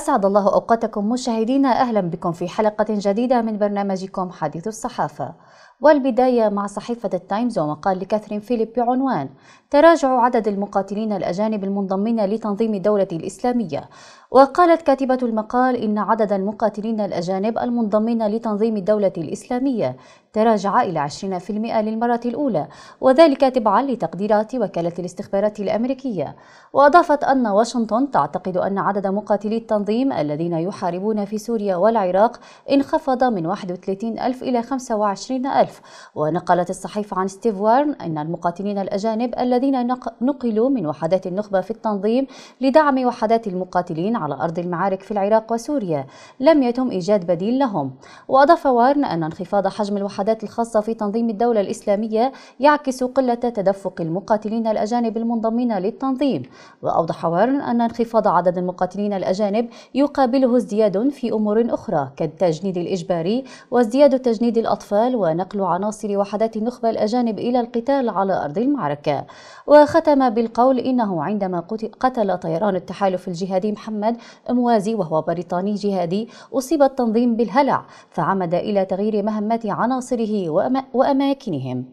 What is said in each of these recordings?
أسعد الله أوقاتكم مشاهدينا أهلا بكم في حلقة جديدة من برنامجكم حديث الصحافة والبداية مع صحيفة التايمز ومقال لكاثرين فيليب بعنوان تراجع عدد المقاتلين الأجانب المنضمين لتنظيم الدولة الإسلامية وقالت كاتبة المقال إن عدد المقاتلين الأجانب المنضمين لتنظيم الدولة الإسلامية تراجع إلى 20% للمرة الأولى وذلك تبعا لتقديرات وكالة الاستخبارات الأمريكية وأضافت أن واشنطن تعتقد أن عدد مقاتلي التنظيم الذين يحاربون في سوريا والعراق انخفض من 31 ألف إلى 25 ألف ونقلت الصحيفة عن ستيف وارن أن المقاتلين الأجانب الذين نقلوا من وحدات النخبة في التنظيم لدعم وحدات المقاتلين على أرض المعارك في العراق وسوريا لم يتم إيجاد بديل لهم وأضاف وارن أن انخفاض حجم الوحدات الاتحادات الخاصة في تنظيم الدولة الإسلامية يعكس قلة تدفق المقاتلين الأجانب المنضمين للتنظيم وأوضح وارن أن انخفاض عدد المقاتلين الأجانب يقابله ازدياد في أمور أخرى كالتجنيد الإجباري وازدياد تجنيد الأطفال ونقل عناصر وحدات النخبة الأجانب إلى القتال على أرض المعركة وختم بالقول إنه عندما قتل طيران التحالف الجهادي محمد موازي وهو بريطاني جهادي أصيب التنظيم بالهلع فعمد إلى تغيير مهمات عناصر عناصره وأماكنهم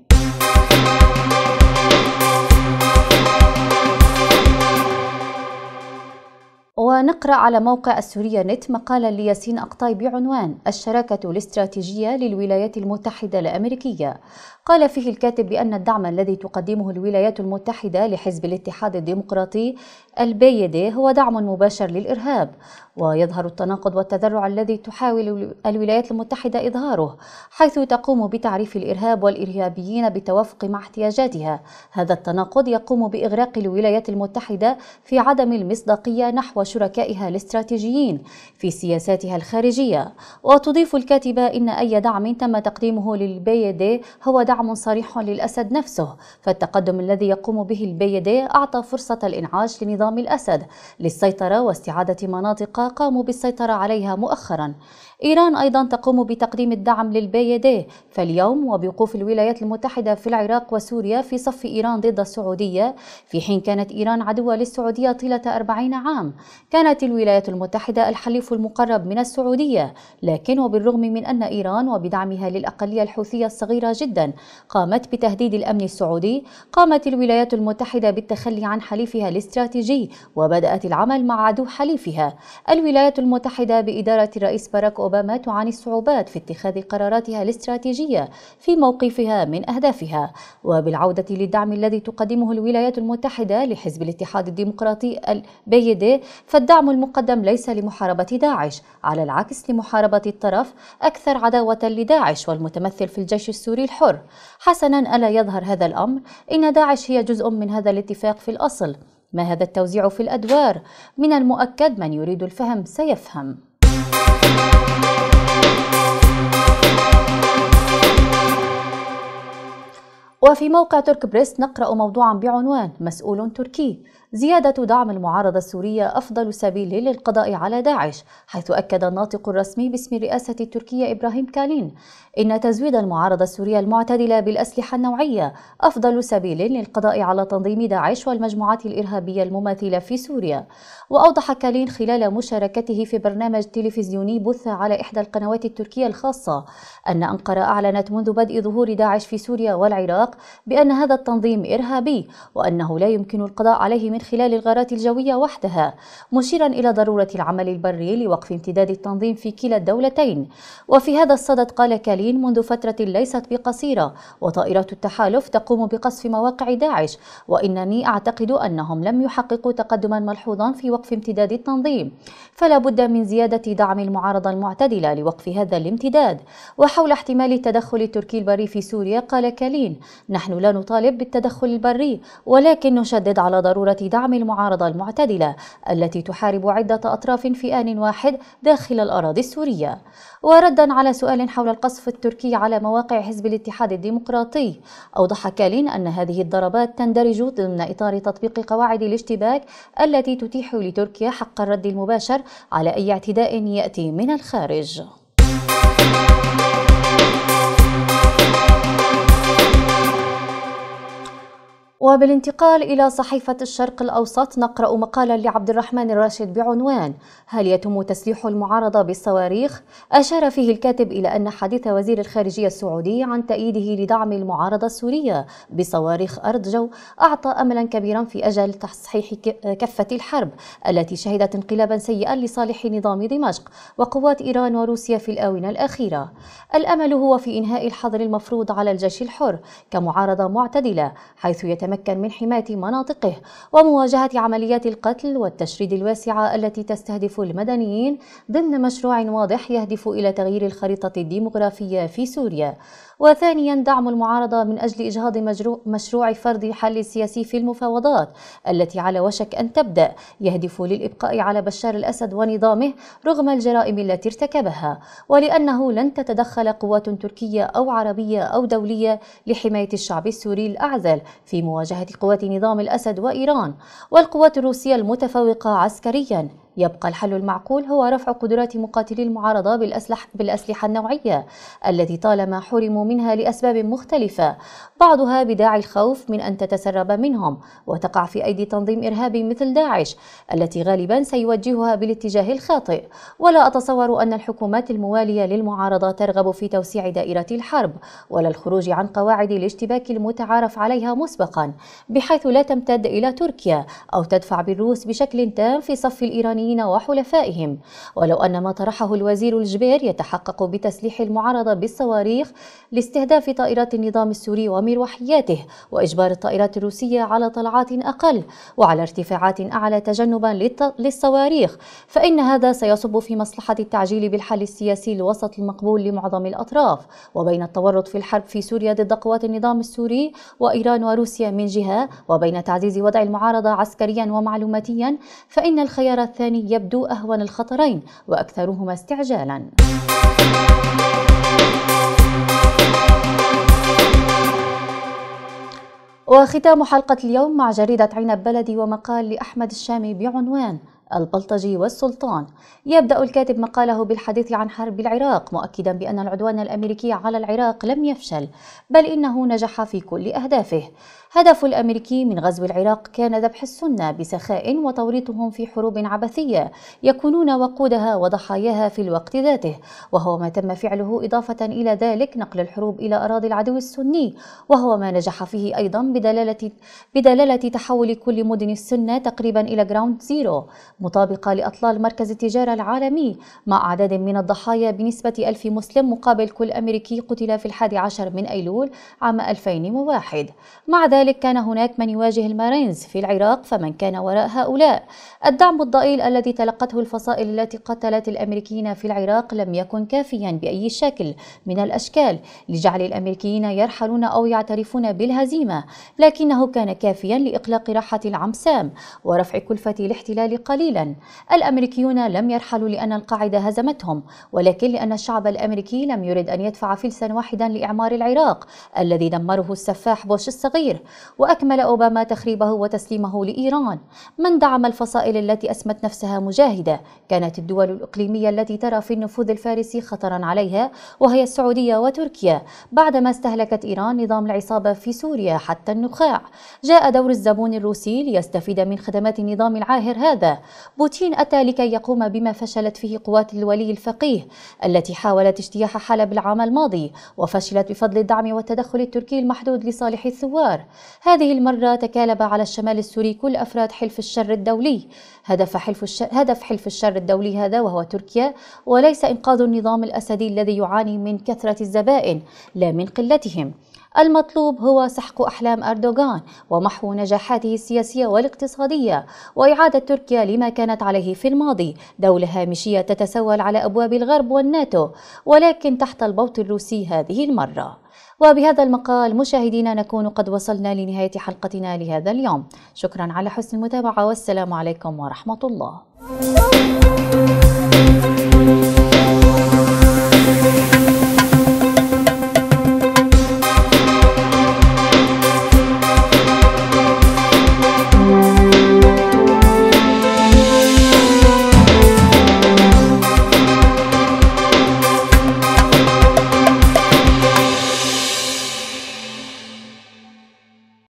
ونقرأ على موقع السورية نت مقالا لياسين أقطاي بعنوان الشراكة الاستراتيجية للولايات المتحدة الأمريكية قال فيه الكاتب بأن الدعم الذي تقدمه الولايات المتحدة لحزب الاتحاد الديمقراطي البيدي هو دعم مباشر للإرهاب ويظهر التناقض والتذرع الذي تحاول الولايات المتحدة إظهاره حيث تقوم بتعريف الإرهاب والإرهابيين بالتوافق مع احتياجاتها هذا التناقض يقوم بإغراق الولايات المتحدة في عدم المصداقية نحو شركائها الاستراتيجيين في سياساتها الخارجية وتضيف الكاتبة إن أي دعم تم تقديمه للبي دي هو دعم صريح للأسد نفسه فالتقدم الذي يقوم به البي دي أعطى فرصة الإنعاش لنظام الأسد للسيطرة واستعادة مناطق قاموا بالسيطرة عليها مؤخرا إيران أيضا تقوم بتقديم الدعم للبيديه فاليوم وبوقوف الولايات المتحدة في العراق وسوريا في صف إيران ضد السعودية في حين كانت إيران عدوة للسعودية طيلة 40 عام كانت الولايات المتحدة الحليف المقرب من السعودية لكن وبالرغم من أن إيران وبدعمها للأقلية الحوثية الصغيرة جدا قامت بتهديد الأمن السعودي قامت الولايات المتحدة بالتخلي عن حليفها الاستراتيجي وبدأت العمل مع عدو حليفها الولايات المتحدة بإدارة الرئيس باراك أوباما تعاني الصعوبات في اتخاذ قراراتها الاستراتيجية في موقفها من أهدافها وبالعودة للدعم الذي تقدمه الولايات المتحدة لحزب الاتحاد الديمقراطي البيدي فالدعم المقدم ليس لمحاربة داعش على العكس لمحاربة الطرف أكثر عداوة لداعش والمتمثل في الجيش السوري الحر حسنا ألا يظهر هذا الأمر إن داعش هي جزء من هذا الاتفاق في الأصل ما هذا التوزيع في الأدوار؟ من المؤكد من يريد الفهم سيفهم وفي موقع ترك بريس نقرأ موضوعا بعنوان مسؤول تركي زيادة دعم المعارضة السورية أفضل سبيل للقضاء على داعش حيث أكد الناطق الرسمي باسم الرئاسة التركية إبراهيم كالين إن تزويد المعارضة السورية المعتدلة بالأسلحة النوعية أفضل سبيل للقضاء على تنظيم داعش والمجموعات الإرهابية المماثلة في سوريا وأوضح كالين خلال مشاركته في برنامج تلفزيوني بث على إحدى القنوات التركية الخاصة أن أنقرة أعلنت منذ بدء ظهور داعش في سوريا والعراق بأن هذا التنظيم إرهابي وأنه لا يمكن القضاء عليه من من خلال الغارات الجوية وحدها مشيرا إلى ضرورة العمل البري لوقف امتداد التنظيم في كلا الدولتين وفي هذا الصدد قال كالين منذ فترة ليست بقصيرة وطائرات التحالف تقوم بقصف مواقع داعش وإنني أعتقد أنهم لم يحققوا تقدما ملحوظا في وقف امتداد التنظيم فلا بد من زيادة دعم المعارضة المعتدلة لوقف هذا الامتداد وحول احتمال التدخل التركي البري في سوريا قال كالين نحن لا نطالب بالتدخل البري ولكن نشدد على ضرورة دعم المعارضة المعتدلة التي تحارب عدة أطراف في آن واحد داخل الأراضي السورية وردا على سؤال حول القصف التركي على مواقع حزب الاتحاد الديمقراطي أوضح كالين أن هذه الضربات تندرج ضمن إطار تطبيق قواعد الاشتباك التي تتيح لتركيا حق الرد المباشر على أي اعتداء يأتي من الخارج وبالانتقال إلى صحيفة الشرق الأوسط نقرأ مقالا لعبد الرحمن الراشد بعنوان هل يتم تسليح المعارضة بالصواريخ؟ أشار فيه الكاتب إلى أن حديث وزير الخارجية السعودي عن تأييده لدعم المعارضة السورية بصواريخ أرض جو أعطى أملا كبيرا في أجل تصحيح كفة الحرب التي شهدت انقلابا سيئا لصالح نظام دمشق وقوات إيران وروسيا في الآونة الأخيرة الأمل هو في إنهاء الحظر المفروض على الجيش الحر كمعارضة معتدلة حيث يتمكن يتمكن من حماية مناطقه ومواجهة عمليات القتل والتشريد الواسعة التي تستهدف المدنيين ضمن مشروع واضح يهدف إلى تغيير الخريطة الديمغرافية في سوريا وثانيا دعم المعارضة من أجل إجهاض مشروع فرض حل سياسي في المفاوضات التي على وشك أن تبدأ يهدف للإبقاء على بشار الأسد ونظامه رغم الجرائم التي ارتكبها ولأنه لن تتدخل قوات تركية أو عربية أو دولية لحماية الشعب السوري الأعزل في مواجهة قوات نظام الأسد وإيران والقوات الروسية المتفوقة عسكريا يبقى الحل المعقول هو رفع قدرات مقاتلي المعارضة بالأسلح بالأسلحة النوعية التي طالما حرموا منها لأسباب مختلفة بعضها بداعي الخوف من أن تتسرب منهم وتقع في أيدي تنظيم إرهابي مثل داعش التي غالبا سيوجهها بالاتجاه الخاطئ ولا أتصور أن الحكومات الموالية للمعارضة ترغب في توسيع دائرة الحرب ولا الخروج عن قواعد الاشتباك المتعارف عليها مسبقا بحيث لا تمتد إلى تركيا أو تدفع بالروس بشكل تام في صف الإيرانيين الإيرانيين وحلفائهم ولو أن ما طرحه الوزير الجبير يتحقق بتسليح المعارضة بالصواريخ لاستهداف طائرات النظام السوري ومروحياته وإجبار الطائرات الروسية على طلعات أقل وعلى ارتفاعات أعلى تجنبا للصواريخ فإن هذا سيصب في مصلحة التعجيل بالحل السياسي الوسط المقبول لمعظم الأطراف وبين التورط في الحرب في سوريا ضد قوات النظام السوري وإيران وروسيا من جهة وبين تعزيز وضع المعارضة عسكريا ومعلوماتيا فإن الخيار الثاني الثاني يبدو أهون الخطرين وأكثرهما استعجالا وختام حلقة اليوم مع جريدة عنب بلدي ومقال لأحمد الشامي بعنوان البلطجي والسلطان يبدأ الكاتب مقاله بالحديث عن حرب العراق مؤكدا بأن العدوان الأمريكي على العراق لم يفشل بل إنه نجح في كل أهدافه هدف الأمريكي من غزو العراق كان ذبح السنة بسخاء وتوريطهم في حروب عبثية يكونون وقودها وضحاياها في الوقت ذاته وهو ما تم فعله إضافة إلى ذلك نقل الحروب إلى أراضي العدو السني وهو ما نجح فيه أيضا بدلالة, بدلالة تحول كل مدن السنة تقريبا إلى جراوند زيرو مطابقة لأطلال مركز التجارة العالمي مع أعداد من الضحايا بنسبة ألف مسلم مقابل كل أمريكي قتل في الحادي عشر من أيلول عام 2001 مع ذلك كذلك كان هناك من يواجه المارينز في العراق فمن كان وراء هؤلاء الدعم الضئيل الذي تلقته الفصائل التي قتلت الأمريكيين في العراق لم يكن كافيا بأي شكل من الأشكال لجعل الأمريكيين يرحلون أو يعترفون بالهزيمة لكنه كان كافيا لإقلاق راحة العمسام ورفع كلفة الاحتلال قليلا الأمريكيون لم يرحلوا لأن القاعدة هزمتهم ولكن لأن الشعب الأمريكي لم يرد أن يدفع فلسا واحدا لإعمار العراق الذي دمره السفاح بوش الصغير وأكمل أوباما تخريبه وتسليمه لإيران من دعم الفصائل التي أسمت نفسها مجاهدة كانت الدول الإقليمية التي ترى في النفوذ الفارسي خطرا عليها وهي السعودية وتركيا بعدما استهلكت إيران نظام العصابة في سوريا حتى النخاع جاء دور الزبون الروسي ليستفيد من خدمات النظام العاهر هذا بوتين أتى لكي يقوم بما فشلت فيه قوات الولي الفقيه التي حاولت اجتياح حلب العام الماضي وفشلت بفضل الدعم والتدخل التركي المحدود لصالح الثوار هذه المرة تكالب على الشمال السوري كل أفراد حلف الشر الدولي هدف حلف الشر, هدف حلف الشر الدولي هذا وهو تركيا وليس إنقاذ النظام الأسدي الذي يعاني من كثرة الزبائن لا من قلتهم المطلوب هو سحق أحلام أردوغان ومحو نجاحاته السياسية والاقتصادية وإعادة تركيا لما كانت عليه في الماضي دولة هامشية تتسول على أبواب الغرب والناتو ولكن تحت البوط الروسي هذه المرة وبهذا المقال مشاهدينا نكون قد وصلنا لنهاية حلقتنا لهذا اليوم شكرا على حسن المتابعة والسلام عليكم ورحمة الله